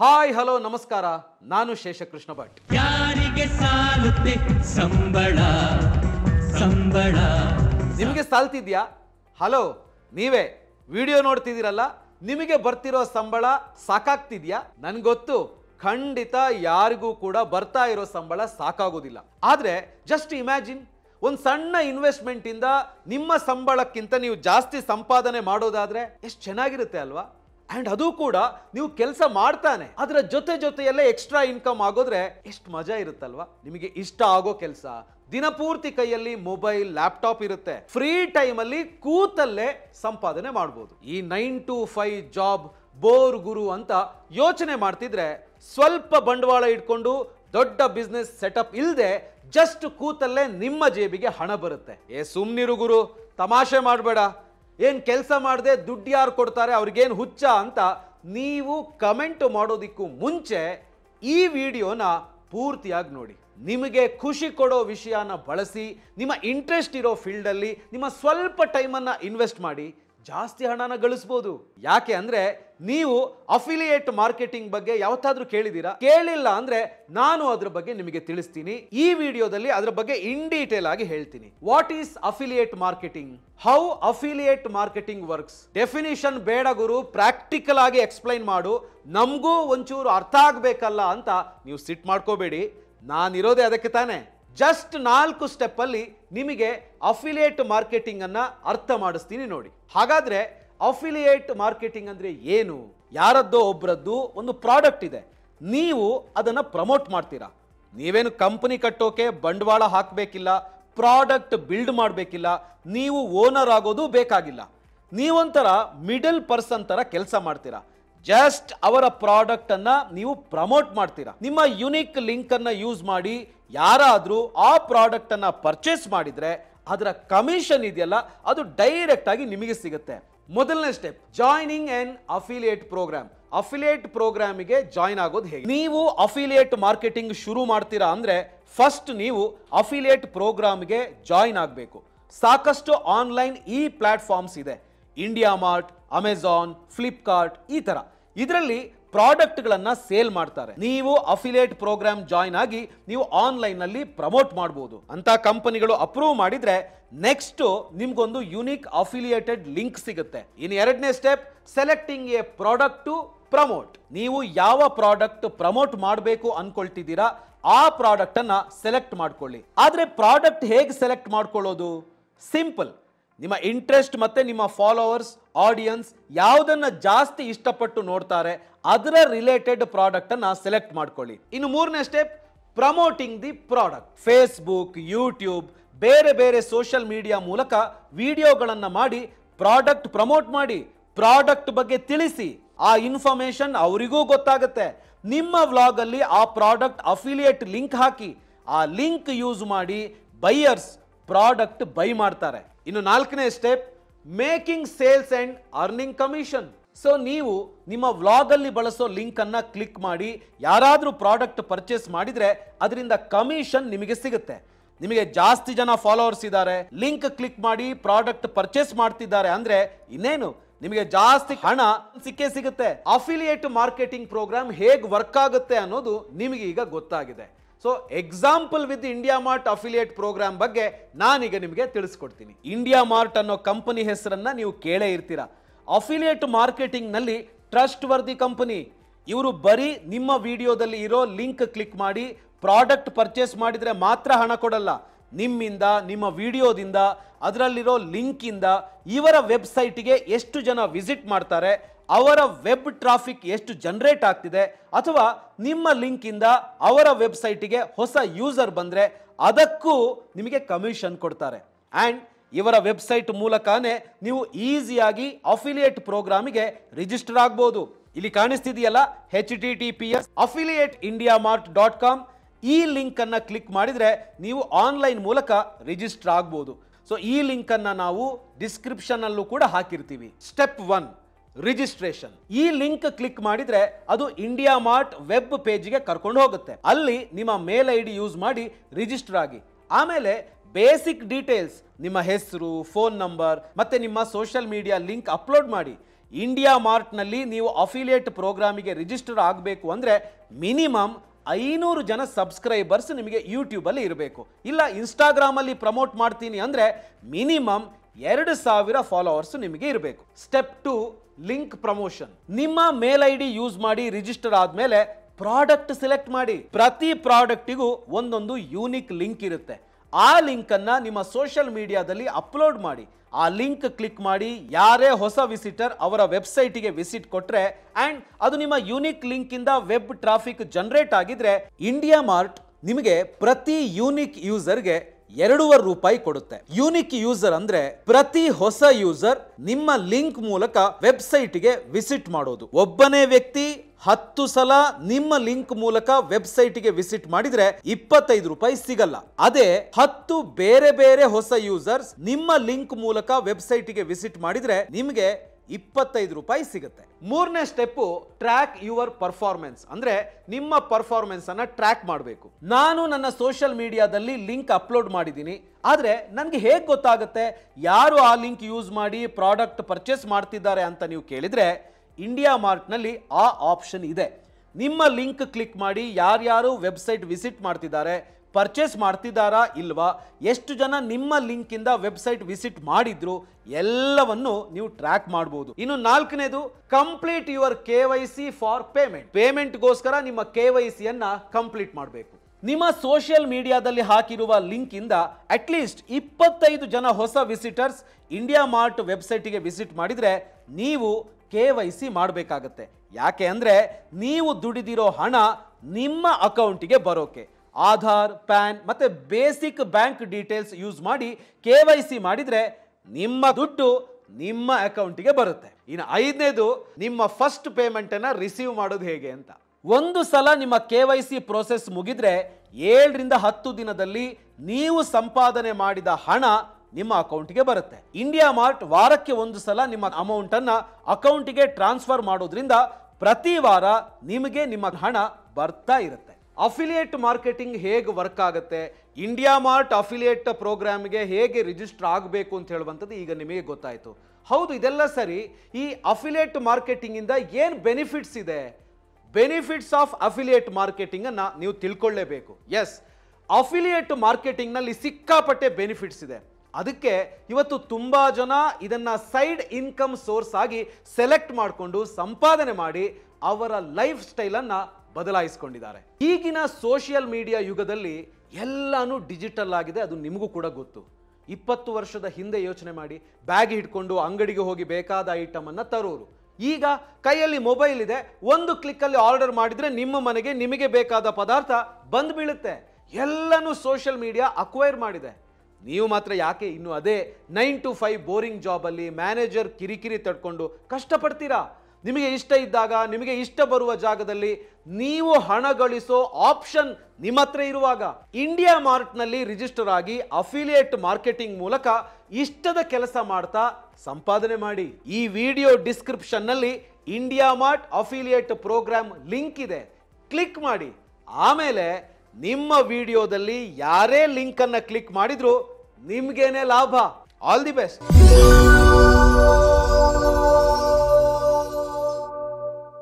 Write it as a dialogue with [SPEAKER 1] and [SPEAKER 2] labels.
[SPEAKER 1] hi hello ನಮಸ್ಕಾರ ನಾನು ಶೇಷಕೃಷ್ಣ ಭಟ್ ಯಾರಿಗೆ ಸಾಲುತ್ತೆ ಸಂಬಳ ಸಂಬಳ ನಿಮಗೆ ಸಾಲ್ತಿದ್ಯಾ ಹಲೋ ನೀವೇ ವಿಡಿಯೋ ನೋಡ್ತಿದ್ದೀರಲ್ಲ ನಿಮಗೆ ಬರ್ತಿರೋ ಸಂಬಳ ಸಾಕಾಗ್ತಿದ್ಯಾ ಗೊತ್ತು ಖಂಡಿತ ಯಾರಿಗೂ ಕೂಡ ಬರ್ತಾ ಇರೋ ಸಂಬಳ ಸಾಕಾಗೋದಿಲ್ಲ ಆದರೆ ಜಸ್ಟ್ ಇಮ್ಯಾಜಿನ್ ಒಂದು ಸಣ್ಣ ಇನ್ವೆಸ್ಟ್ಮೆಂಟಿಂದ ನಿಮ್ಮ ಸಂಬಳಕ್ಕಿಂತ ನೀವು ಜಾಸ್ತಿ ಸಂಪಾದನೆ ಮಾಡೋದಾದ್ರೆ ಎಷ್ಟು ಚೆನ್ನಾಗಿರುತ್ತೆ ಅಲ್ವಾ ಆ್ಯಂಡ್ ಅದು ಕೂಡ ನೀವು ಕೆಲಸ ಮಾಡ್ತಾನೆ ಅದರ ಜೊತೆ ಜೊತೆಯಲ್ಲೇ ಎಕ್ಸ್ಟ್ರಾ ಇನ್ಕಮ್ ಆಗೋದ್ರೆ ಎಷ್ಟು ಮಜಾ ಇರುತ್ತಲ್ವಾ ನಿಮಗೆ ಇಷ್ಟ ಆಗೋ ಕೆಲಸ ದಿನಪೂರ್ತಿ ಕೈಯಲ್ಲಿ ಮೊಬೈಲ್ ಲ್ಯಾಪ್ಟಾಪ್ ಇರುತ್ತೆ ಫ್ರೀ ಟೈಮಲ್ಲಿ ಕೂತಲ್ಲೇ ಸಂಪಾದನೆ ಮಾಡ್ಬೋದು ಈ nine to five job bore ಗುರು ಅಂತ ಯೋಚನೆ ಮಾಡ್ತಿದ್ರೆ ಸ್ವಲ್ಪ ಬಂಡವಾಳ ಇಟ್ಕೊಂಡು ದೊಡ್ಡ ಬಿಸ್ನೆಸ್ ಸೆಟಪ್ ಇಲ್ಲದೆ ಜಸ್ಟ್ ಕೂತಲ್ಲೇ ನಿಮ್ಮ ಜೇಬಿಗೆ ಹಣ ಬರುತ್ತೆ ಏ ಸುಮ್ನಿರು ಗುರು ತಮಾಷೆ ಮಾಡಬೇಡ ಏನು ಕೆಲಸ ಮಾಡದೆ ದುಡ್ಡು ಯಾರು ಕೊಡ್ತಾರೆ ಅವ್ರಿಗೇನು ಹುಚ್ಚ ಅಂತ ನೀವು ಕಮೆಂಟ್ ಮಾಡೋದಕ್ಕೂ ಮುಂಚೆ ಈ ವಿಡಿಯೋನ ಪೂರ್ತಿಯಾಗಿ ನೋಡಿ ನಿಮಗೆ ಖುಷಿ ಕೊಡೋ ವಿಷಯನ ಬಳಸಿ ನಿಮ್ಮ ಇಂಟ್ರೆಸ್ಟ್ ಇರೋ ಫೀಲ್ಡಲ್ಲಿ ನಿಮ್ಮ ಸ್ವಲ್ಪ ಟೈಮನ್ನು ಇನ್ವೆಸ್ಟ್ ಮಾಡಿ ಜಾಸ್ತಿ ಹಣನ ಗಳಿಸ್ಬೋದು ಯಾಕೆ ಅಂದ್ರೆ ನೀವು ಅಫಿಲಿಯೇಟ್ ಮಾರ್ಕೆಟಿಂಗ್ ಬಗ್ಗೆ ಯಾವತ್ತಾದ್ರೂ ಕೇಳಿದ್ದೀರಾ ಕೇಳಿಲ್ಲ ಅಂದ್ರೆ ನಾನು ಅದ್ರ ಬಗ್ಗೆ ನಿಮಗೆ ತಿಳಿಸ್ತೀನಿ ಈ ವಿಡಿಯೋದಲ್ಲಿ ಅದ್ರ ಬಗ್ಗೆ ಇನ್ ಡೀಟೇಲ್ ಆಗಿ ಹೇಳ್ತೀನಿ what is affiliate marketing how affiliate marketing works definition ಬೇಡ ಗುರು ಪ್ರಾಕ್ಟಿಕಲ್ ಆಗಿ ಎಕ್ಸ್ಪ್ಲೈನ್ ಮಾಡು ನಮಗೂ ಒಂಚೂರು ಅರ್ಥ ಆಗಬೇಕಲ್ಲ ಅಂತ ನೀವು ಸಿಟ್ ಮಾಡ್ಕೋಬೇಡಿ ನಾನಿರೋದೇ ಅದಕ್ಕೆ ತಾನೇ ಜಸ್ಟ್ ನಾಲ್ಕು ಸ್ಟೆಪ್ಪಲ್ಲಿ ನಿಮಗೆ ಅಫಿಲಿಯೇಟ್ ಮಾರ್ಕೆಟಿಂಗನ್ನು ಅರ್ಥ ಮಾಡಿಸ್ತೀನಿ ನೋಡಿ ಹಾಗಾದರೆ ಅಫಿಲಿಯೇಟ್ ಮಾರ್ಕೆಟಿಂಗ್ ಅಂದರೆ ಏನು ಯಾರದ್ದೋ ಒಬ್ಬರದ್ದು ಒಂದು ಪ್ರಾಡಕ್ಟ್ ಇದೆ ನೀವು ಅದನ್ನು ಪ್ರಮೋಟ್ ಮಾಡ್ತೀರಾ ನೀವೇನು ಕಂಪನಿ ಕಟ್ಟೋಕೆ ಬಂಡವಾಳ ಹಾಕಬೇಕಿಲ್ಲ ಪ್ರಾಡಕ್ಟ್ ಬಿಲ್ಡ್ ಮಾಡಬೇಕಿಲ್ಲ ನೀವು ಓನರ್ ಆಗೋದು ಬೇಕಾಗಿಲ್ಲ ನೀವೊಂಥರ ಮಿಡಲ್ ಪರ್ಸನ್ ಥರ ಕೆಲಸ ಮಾಡ್ತೀರಾ ಜಸ್ಟ್ ಅವರ ಪ್ರಾಡಕ್ಟ್ ಅನ್ನ ನೀವು ಪ್ರಮೋಟ್ ಮಾಡ್ತೀರಾ ನಿಮ್ಮ ಯುನಿಕ್ ಲಿಂಕ್ ಅನ್ನ ಯೂಸ್ ಮಾಡಿ ಯಾರಾದರೂ ಆ ಪ್ರಾಡಕ್ಟ್ ಅನ್ನ ಪರ್ಚೇಸ್ ಮಾಡಿದ್ರೆ ಅದರ ಕಮಿಷನ್ ಇದೆಯಲ್ಲ ಅದು ಡೈರೆಕ್ಟ್ ಆಗಿ ನಿಮಗೆ ಸಿಗುತ್ತೆ ಮೊದಲನೇ step joining an affiliate program affiliate ಪ್ರೋಗ್ರಾಮಿಗೆ ಜಾಯ್ನ್ ಆಗೋದು ಹೇಗೆ ನೀವು ಅಫಿಲಿಯೇಟ್ ಮಾರ್ಕೆಟಿಂಗ್ ಶುರು ಮಾಡ್ತೀರಾ ಅಂದ್ರೆ ಫಸ್ಟ್ ನೀವು ಅಫಿಲಿಯೇಟ್ ಪ್ರೋಗ್ರಾಮ್ಗೆ ಜಾಯ್ನ್ ಆಗಬೇಕು ಸಾಕಷ್ಟು ಆನ್ಲೈನ್ ಈ ಪ್ಲಾಟ್ಫಾರ್ಮ್ಸ್ ಇದೆ ಇಂಡಿಯಾ ಮಾರ್ಟ್ ಅಮೆಜಾನ್ ಫ್ಲಿಪ್ಕಾರ್ಟ್ ಈ ಥರ ಇದರಲ್ಲಿ ಪ್ರಾಡಕ್ಟ್ಗಳನ್ನು ಸೇಲ್ ಮಾಡ್ತಾರೆ ನೀವು ಅಫಿಲೇಟ್ ಪ್ರೋಗ್ರಾಮ್ ಜಾಯ್ನ್ ಆಗಿ ನೀವು ಆನ್ಲೈನ್ನಲ್ಲಿ ಪ್ರಮೋಟ್ ಮಾಡ್ಬೋದು ಅಂತ ಕಂಪನಿಗಳು ಅಪ್ರೂವ್ ಮಾಡಿದರೆ ನೆಕ್ಸ್ಟು ನಿಮ್ಗೊಂದು ಯುನೀಕ್ ಅಫಿಲಿಯೇಟೆಡ್ ಲಿಂಕ್ ಸಿಗುತ್ತೆ ಇನ್ನು ಎರಡನೇ step selecting a product to promote ನೀವು ಯಾವ ಪ್ರಾಡಕ್ಟ್ ಪ್ರಮೋಟ್ ಮಾಡಬೇಕು ಅನ್ಕೊಳ್ತಿದ್ದೀರಾ ಆ ಪ್ರಾಡಕ್ಟನ್ನು ಸೆಲೆಕ್ಟ್ ಮಾಡ್ಕೊಳ್ಳಿ ಆದರೆ ಪ್ರಾಡಕ್ಟ್ ಹೇಗೆ ಸೆಲೆಕ್ಟ್ ಮಾಡ್ಕೊಳ್ಳೋದು ಸಿಂಪಲ್ ನಿಮ್ಮ ಇಂಟ್ರೆಸ್ಟ್ ಮತ್ತು ನಿಮ್ಮ ಫಾಲೋವರ್ಸ್ ಆಡಿಯನ್ಸ್ ಯಾವುದನ್ನು ಜಾಸ್ತಿ ಇಷ್ಟಪಟ್ಟು ನೋಡ್ತಾರೆ ಅದರ ರಿಲೇಟೆಡ್ ಪ್ರಾಡಕ್ಟನ್ನು ಸೆಲೆಕ್ಟ್ ಮಾಡ್ಕೊಳ್ಳಿ ಇನ್ನು ಮೂರನೇ step promoting the product Facebook YouTube ಬೇರೆ ಬೇರೆ ಸೋಷಿಯಲ್ ಮೀಡಿಯಾ ಮೂಲಕ ವಿಡಿಯೋಗಳನ್ನು ಮಾಡಿ ಪ್ರಾಡಕ್ಟ್ ಪ್ರಮೋಟ್ ಮಾಡಿ ಪ್ರಾಡಕ್ಟ್ ಬಗ್ಗೆ ತಿಳಿಸಿ ಆ ಇನ್ಫಾರ್ಮೇಶನ್ ಅವರಿಗೂ ಗೊತ್ತಾಗುತ್ತೆ ನಿಮ್ಮ ವ್ಲಾಗಲ್ಲಿ ಆ ಪ್ರಾಡಕ್ಟ್ ಅಫಿಲಿಯೇಟ್ ಲಿಂಕ್ ಹಾಕಿ ಆ ಲಿಂಕ್ ಯೂಸ್ ಮಾಡಿ ಬೈಯರ್ಸ್ ಪ್ರಾಡಕ್ಟ್ ಬೈ ಮಾಡ್ತಾರೆ ಇನ್ನು ನಾಲ್ಕನೇ step making sales and earning commission so ನೀವು ನಿಮ್ಮ ವ್ಲಾಗಲ್ಲಿ ಬಳಸೋ ಲಿಂಕನ್ನು ಕ್ಲಿಕ್ ಮಾಡಿ ಯಾರಾದರೂ ಪ್ರಾಡಕ್ಟ್ ಪರ್ಚೇಸ್ ಮಾಡಿದರೆ ಅದರಿಂದ ಕಮಿಷನ್ ನಿಮಗೆ ಸಿಗುತ್ತೆ ನಿಮಗೆ ಜಾಸ್ತಿ ಜನ ಫಾಲೋವರ್ಸ್ ಇದ್ದಾರೆ ಲಿಂಕ್ ಕ್ಲಿಕ್ ಮಾಡಿ ಪ್ರಾಡಕ್ಟ್ ಪರ್ಚೇಸ್ ಮಾಡ್ತಿದ್ದಾರೆ ಅಂದರೆ ಇನ್ನೇನು ನಿಮಗೆ ಜಾಸ್ತಿ ಹಣ ಸಿಕ್ಕೇ ಸಿಗುತ್ತೆ ಅಫಿಲಿಯೇಟ್ ಮಾರ್ಕೆಟಿಂಗ್ ಪ್ರೋಗ್ರಾಮ್ ಹೇಗೆ ವರ್ಕ್ ಆಗುತ್ತೆ ಅನ್ನೋದು ನಿಮಗೆ ಈಗ ಗೊತ್ತಾಗಿದೆ so example with India Mart affiliate program ಬಗ್ಗೆ ನಾನೀಗ ನಿಮಗೆ ತಿಳಿಸ್ಕೊಡ್ತೀನಿ ಇಂಡಿಯಾ ಮಾರ್ಟ್ ಅನ್ನೋ ಕಂಪನಿ ಹೆಸರನ್ನ ನೀವು ಕೇಳೇ ಇರ್ತೀರಾ ಅಫಿಲಿಯೇಟ್ ಮಾರ್ಕೆಟಿಂಗ್ನಲ್ಲಿ ಟ್ರಸ್ಟ್ ವರ್ದಿ ಕಂಪನಿ ಇವರು ಬರೀ ನಿಮ್ಮ ವಿಡಿಯೋದಲ್ಲಿ ಇರೋ ಲಿಂಕ್ ಕ್ಲಿಕ್ ಮಾಡಿ ಪ್ರಾಡಕ್ಟ್ ಪರ್ಚೇಸ್ ಮಾಡಿದರೆ ಮಾತ್ರ ಹಣ ಕೊಡಲ್ಲ ನಿಮ್ಮಿಂದ ನಿಮ್ಮ ವಿಡಿಯೋದಿಂದ ಅದರಲ್ಲಿರೋ ಲಿಂಕಿಂದ ಇವರ ವೆಬ್ಸೈಟಿಗೆ ಎಷ್ಟು ಜನ ವಿಸಿಟ್ ಮಾಡ್ತಾರೆ ಅವರ ವೆಬ್ ಟ್ರಾಫಿಕ್ ಎಷ್ಟು ಜನರೇಟ್ ಆಗ್ತಿದೆ ಅಥವಾ ನಿಮ್ಮ ಲಿಂಕಿಂದ ಅವರ ವೆಬ್ಸೈಟಿಗೆ ಹೊಸ ಯೂಸರ್ ಬಂದರೆ ಅದಕ್ಕೂ ನಿಮಗೆ ಕಮಿಷನ್ ಕೊಡ್ತಾರೆ ಆ್ಯಂಡ್ ಇವರ ವೆಬ್ಸೈಟ್ ಮೂಲಕನೇ ನೀವು ಈಸಿಯಾಗಿ ಅಫಿಲಿಯೇಟ್ ಪ್ರೋಗ್ರಾಮಿಗೆ ರಿಜಿಸ್ಟರ್ ಆಗ್ಬೋದು ಇಲ್ಲಿ ಕಾಣಿಸ್ತಿದೆಯಲ್ಲ H T T P S affiliate India Mart dot com ಈ ಲಿಂಕನ್ನು ಕ್ಲಿಕ್ ಮಾಡಿದರೆ ನೀವು ಆನ್ಲೈನ್ ಮೂಲಕ ರಿಜಿಸ್ಟರ್ ಆಗ್ಬೋದು ಸೊ ಈ ಲಿಂಕನ್ನು ನಾವು ಡಿಸ್ಕ್ರಿಪ್ಷನ್ನಲ್ಲೂ ಕೂಡ ಹಾಕಿರ್ತೀವಿ ಸ್ಟೆಪ್ ಒನ್ ರಿಜಿಸ್ಟ್ರೇಷನ್ ಈ ಲಿಂಕ್ ಕ್ಲಿಕ್ ಮಾಡಿದ್ರೆ ಅದು ಇಂಡಿಯಾ ಮಾರ್ಟ್ ವೆಬ್ ಪೇಜ್ಗೆ ಕರ್ಕೊಂಡು ಹೋಗುತ್ತೆ ಅಲ್ಲಿ ನಿಮ್ಮ ಮೇಲ್ ಐ ಡಿ ಯೂಸ್ ಮಾಡಿ ರಿಜಿಸ್ಟರ್ ಆಗಿ ಆಮೇಲೆ ಬೇಸಿಕ್ ಡೀಟೇಲ್ಸ್ ನಿಮ್ಮ ಹೆಸರು ಫೋನ್ ನಂಬರ್ ಮತ್ತು ನಿಮ್ಮ ಸೋಷಿಯಲ್ ಮೀಡಿಯಾ ಲಿಂಕ್ ಅಪ್ಲೋಡ್ ಮಾಡಿ ಇಂಡಿಯಾ ಮಾರ್ಟ್ನಲ್ಲಿ ನೀವು ಅಫಿಲಿಯೇಟ್ ಪ್ರೋಗ್ರಾಮಿಗೆ ರಿಜಿಸ್ಟರ್ ಆಗಬೇಕು ಅಂದರೆ ಮಿನಿಮಮ್ ಐನೂರು ಜನ ಸಬ್ಸ್ಕ್ರೈಬರ್ಸ್ ನಿಮಗೆ ಯೂಟ್ಯೂಬಲ್ಲಿ ಇರಬೇಕು ಇಲ್ಲ ಇನ್ಸ್ಟಾಗ್ರಾಮಲ್ಲಿ ಪ್ರಮೋಟ್ ಮಾಡ್ತೀನಿ ಅಂದರೆ ಮಿನಿಮಮ್ ಎರಡು ಸಾವಿರ ಫಾಲೋವರ್ಸ್ ನಿಮಗೆ ಇರಬೇಕು ಸ್ಟೆಪ್ ಟು ಲಿಂಕ್ ಪ್ರಮೋಷನ್ ನಿಮ್ಮ ಮೇಲ್ ಐ ಡಿ ಯೂಸ್ ಮಾಡಿ ರಿಜಿಸ್ಟರ್ ಆದ್ಮೇಲೆ ಪ್ರಾಡಕ್ಟ್ ಸೆಲೆಕ್ಟ್ ಮಾಡಿ ಪ್ರತಿ ಪ್ರಾಡಕ್ಟಿಗೂ ಒಂದೊಂದು ಯೂನಿಕ್ ಲಿಂಕ್ ಇರುತ್ತೆ ಆ ಲಿಂಕನ್ನು ನಿಮ್ಮ ಸೋಷಿಯಲ್ ಮೀಡಿಯಾದಲ್ಲಿ ಅಪ್ಲೋಡ್ ಮಾಡಿ ಆ ಲಿಂಕ್ ಕ್ಲಿಕ್ ಮಾಡಿ ಯಾರೇ ಹೊಸ ವಿಸಿಟರ್ ಅವರ ವೆಬ್ಸೈಟ್ಗೆ ವಿಸಿಟ್ ಕೊಟ್ಟರೆ ಅಂಡ್ ಅದು ನಿಮ್ಮ ಯೂನಿಕ್ ಲಿಂಕ್ ಇಂದ ವೆಬ್ ಟ್ರಾಫಿಕ್ ಜನರೇಟ್ ಆಗಿದ್ರೆ ಇಂಡಿಯಾ ಮಾರ್ಟ್ ನಿಮಗೆ ಪ್ರತಿ ಯೂನಿಕ್ ಯೂಸರ್ಗೆ ಎರಡೂವರೆ ರೂಪಾಯಿ ಕೊಡುತ್ತೆ ಯೂನಿಕ್ ಯೂಸರ್ ಅಂದ್ರೆ ಪ್ರತಿ ಹೊಸ ಯೂಸರ್ ನಿಮ್ಮ ಲಿಂಕ್ ಮೂಲಕ ಗೆ ವಿಸಿಟ್ ಮಾಡೋದು ಒಬ್ಬನೇ ವ್ಯಕ್ತಿ ಹತ್ತು ಸಲ ನಿಮ್ಮ ಲಿಂಕ್ ಮೂಲಕ ವೆಬ್ಸೈಟ್ಗೆ ವಿಸಿಟ್ ಮಾಡಿದ್ರೆ ಇಪ್ಪತ್ತೈದು ರೂಪಾಯಿ ಸಿಗಲ್ಲ ಅದೇ ಹತ್ತು ಬೇರೆ ಬೇರೆ ಹೊಸ ಯೂಸರ್ಸ್ ನಿಮ್ಮ ಲಿಂಕ್ ಮೂಲಕ ಗೆ ವಿಸಿಟ್ ಮಾಡಿದ್ರೆ ನಿಮಗೆ ಇಪ್ಪತ್ತೈದು ರೂಪಾಯಿ ಸಿಗುತ್ತೆ ಮೂರನೇ ಸ್ಟೆಪ್ಪು ಟ್ರ್ಯಾಕ್ ಯುವರ್ ಪರ್ಫಾರ್ಮೆನ್ಸ್ ಅಂದ್ರೆ ನಿಮ್ಮ ಪರ್ಫಾರ್ಮೆನ್ಸ್ ಟ್ರ್ಯಾಕ್ ಮಾಡಬೇಕು ನಾನು ನನ್ನ ಸೋಷಿಯಲ್ ಮೀಡಿಯಾದಲ್ಲಿ ಲಿಂಕ್ ಅಪ್ಲೋಡ್ ಮಾಡಿದ್ದೀನಿ ಆದರೆ ನನಗೆ ಹೇಗೆ ಗೊತ್ತಾಗುತ್ತೆ ಯಾರು ಆ ಲಿಂಕ್ ಯೂಸ್ ಮಾಡಿ ಪ್ರಾಡಕ್ಟ್ ಪರ್ಚೇಸ್ ಮಾಡ್ತಿದ್ದಾರೆ ಅಂತ ನೀವು ಕೇಳಿದರೆ ಇಂಡಿಯಾ ಮಾರ್ಟ್ನಲ್ಲಿ ಆ ಆಪ್ಷನ್ ಇದೆ ನಿಮ್ಮ ಲಿಂಕ್ ಕ್ಲಿಕ್ ಮಾಡಿ ಯಾರ್ಯಾರು ವೆಬ್ಸೈಟ್ ವಿಸಿಟ್ ಮಾಡ್ತಿದ್ದಾರೆ ಪರ್ಚೇಸ್ ಮಾಡ್ತಿದ್ದಾರಾ ಇಲ್ವಾ ಎಷ್ಟು ಜನ ನಿಮ್ಮ ಲಿಂಕಿಂದ ವೆಬ್ಸೈಟ್ ವಿಸಿಟ್ ಮಾಡಿದ್ರು ಎಲ್ಲವನ್ನು ನೀವು ಟ್ರ್ಯಾಕ್ ಮಾಡಬಹುದು ಇನ್ನು ನಾಲ್ಕನೇದು complete your K Y C for payment ಪೇಮೆಂಟ್ಗೋಸ್ಕರ ನಿಮ್ಮ ಕೆ ವೈ ಕಂಪ್ಲೀಟ್ ಮಾಡಬೇಕು ನಿಮ್ಮ ಸೋಷಿಯಲ್ ಮೀಡಿಯಾದಲ್ಲಿ ಹಾಕಿರುವ ಲಿಂಕಿಂದ ಅಟ್ಲೀಸ್ಟ್ ಇಪ್ಪತ್ತೈದು ಜನ ಹೊಸ ವಿಸಿಟರ್ಸ್ ಇಂಡಿಯಾ ಮಾರ್ಟ್ ವೆಬ್ಸೈಟಿಗೆ ವಿಸಿಟ್ ಮಾಡಿದರೆ ನೀವು ಕೆ ವೈ ಸಿ ಮಾಡಬೇಕಾಗತ್ತೆ ಯಾಕೆ ಅಂದರೆ ನೀವು ದುಡಿದಿರೋ ಹಣ ನಿಮ್ಮ ಅಕೌಂಟಿಗೆ ಬರೋಕೆ ಆಧಾರ್ ಪ್ಯಾನ್ ಮತ್ತೆ ಬೇಸಿಕ್ ಬ್ಯಾಂಕ್ ಡೀಟೇಲ್ಸ್ ಯೂಸ್ ಮಾಡಿ ಕೆ ವೈ ಸಿ ಮಾಡಿದ್ರೆ ನಿಮ್ಮ ದುಡ್ಡು ನಿಮ್ಮ ಅಕೌಂಟಿಗೆ ಬರುತ್ತೆ ಇನ್ನು ಐದನೇದು ನಿಮ್ಮ ಫಸ್ಟ್ ಪೇಮೆಂಟ್ ಅನ್ನ ರಿಸೀವ್ ಮಾಡೋದು ಹೇಗೆ ಅಂತ ಒಂದು ಸಲ ನಿಮ್ಮ ಕೆ ವೈ ಸಿ ಪ್ರೋಸೆಸ್ ಮುಗಿದ್ರೆ ಏಳರಿಂದ ಹತ್ತು ದಿನದಲ್ಲಿ ನೀವು ಸಂಪಾದನೆ ಮಾಡಿದ ಹಣ ನಿಮ್ಮ ಅಕೌಂಟ್ಗೆ ಬರುತ್ತೆ ಇಂಡಿಯಾ ಮಾರ್ಟ್ ವಾರಕ್ಕೆ ಒಂದು ಸಲ ನಿಮ್ಮ ಅಮೌಂಟ್ ಅನ್ನ ಅಕೌಂಟ್ಗೆ ಟ್ರಾನ್ಸ್ಫರ್ ಮಾಡೋದ್ರಿಂದ ಪ್ರತಿ ವಾರ ನಿಮಗೆ ನಿಮ್ಮ ಹಣ ಬರ್ತಾ ಇರುತ್ತೆ ಅಫಿಲಿಯೇಟ್ ಮಾರ್ಕೆಟಿಂಗ್ ಹೇಗೆ ವರ್ಕ್ ಆಗುತ್ತೆ ಇಂಡಿಯಾ ಮಾರ್ಟ್ ಅಫಿಲಿಯೇಟ್ ಪ್ರೋಗ್ರಾಮ್ಗೆ ಹೇಗೆ ರಿಜಿಸ್ಟರ್ ಆಗಬೇಕು ಅಂತ ಹೇಳುವಂಥದ್ದು ಈಗ ನಿಮಗೆ ಗೊತ್ತಾಯಿತು ಹೌದು ಇದೆಲ್ಲ ಸರಿ ಈ ಅಫಿಲಿಯೇಟ್ ಮಾರ್ಕೆಟಿಂಗಿಂದ ಏನು ಬೆನಿಫಿಟ್ಸ್ ಇದೆ ಬೆನಿಫಿಟ್ಸ್ ಆಫ್ ಅಫಿಲಿಯೇಟ್ ಮಾರ್ಕೆಟಿಂಗನ್ನು ನೀವು ತಿಳ್ಕೊಳ್ಳೇಬೇಕು ಎಸ್ ಅಫಿಲಿಯೇಟ್ ಮಾರ್ಕೆಟಿಂಗ್ನಲ್ಲಿ ಸಿಕ್ಕಾಪಟ್ಟೆ ಬೆನಿಫಿಟ್ಸ್ ಇದೆ ಅದಕ್ಕೆ ಇವತ್ತು ತುಂಬ ಜನ ಇದನ್ನು ಸೈಡ್ ಇನ್ಕಮ್ ಸೋರ್ಸ್ ಆಗಿ ಸೆಲೆಕ್ಟ್ ಮಾಡಿಕೊಂಡು ಸಂಪಾದನೆ ಮಾಡಿ ಅವರ ಲೈಫ್ ಸ್ಟೈಲನ್ನು ಬದಲಾಯಿಸ್ಕೊಂಡಿದ್ದಾರೆ ಈಗಿನ ಸೋಷಿಯಲ್ ಮೀಡಿಯಾ ಯುಗದಲ್ಲಿ ಎಲ್ಲನೂ ಡಿಜಿಟಲ್ ಆಗಿದೆ ಅದು ನಿಮಗೂ ಕೂಡ ಗೊತ್ತು ಇಪ್ಪತ್ತು ವರ್ಷದ ಹಿಂದೆ ಯೋಚನೆ ಮಾಡಿ ಬ್ಯಾಗ್ ಹಿಡ್ಕೊಂಡು ಅಂಗಡಿಗೆ ಹೋಗಿ ಬೇಕಾದ ಐಟಮನ್ನು ತರೋರು ಈಗ ಕೈಯಲ್ಲಿ ಮೊಬೈಲ್ ಇದೆ ಒಂದು ಕ್ಲಿಕ್ಕಲ್ಲಿ ಆರ್ಡರ್ ಮಾಡಿದರೆ ನಿಮ್ಮ ಮನೆಗೆ ನಿಮಗೆ ಬೇಕಾದ ಪದಾರ್ಥ ಬಂದು ಬೀಳುತ್ತೆ ಎಲ್ಲನೂ ಸೋಷಿಯಲ್ ಮೀಡಿಯಾ ಅಕ್ವೈರ್ ಮಾಡಿದೆ ನೀವು ಮಾತ್ರ ಯಾಕೆ ಇನ್ನು ಅದೇ ನೈನ್ ಟು ಫೈವ್ ಬೋರಿಂಗ್ ಜಾಬಲ್ಲಿ ಮ್ಯಾನೇಜರ್ ಕಿರಿಕಿರಿ ತಡ್ಕೊಂಡು ಕಷ್ಟಪಡ್ತೀರಾ ನಿಮಗೆ ಇಷ್ಟ ಇದ್ದಾಗ ನಿಮಗೆ ಇಷ್ಟ ಬರುವ ಜಾಗದಲ್ಲಿ ನೀವು ಹಣ ಗಳಿಸೋ ಆಪ್ಷನ್ ನಿಮ್ಮ ಹತ್ರ ಇರುವಾಗ ಇಂಡಿಯಾ ಮಾರ್ಟ್ನಲ್ಲಿ ರಿಜಿಸ್ಟರ್ ಆಗಿ ಅಫಿಲಿಯೇಟ್ ಮಾರ್ಕೆಟಿಂಗ್ ಮೂಲಕ ಇಷ್ಟದ ಕೆಲಸ ಮಾಡ್ತಾ ಸಂಪಾದನೆ ಮಾಡಿ ಈ ವಿಡಿಯೋ ಡಿಸ್ಕ್ರಿಪ್ಷನ್ನಲ್ಲಿ India Mart affiliate program link ಇದೆ ಕ್ಲಿಕ್ ಮಾಡಿ ಆಮೇಲೆ ನಿಮ್ಮ ವಿಡಿಯೋದಲ್ಲಿ ಯಾರೇ ಲಿಂಕನ್ನು ಕ್ಲಿಕ್ ಮಾಡಿದ್ರು ನಿಮಗೇನೆ ಲಾಭ ಆಲ್ ದಿ ಬೆಸ್ಟ್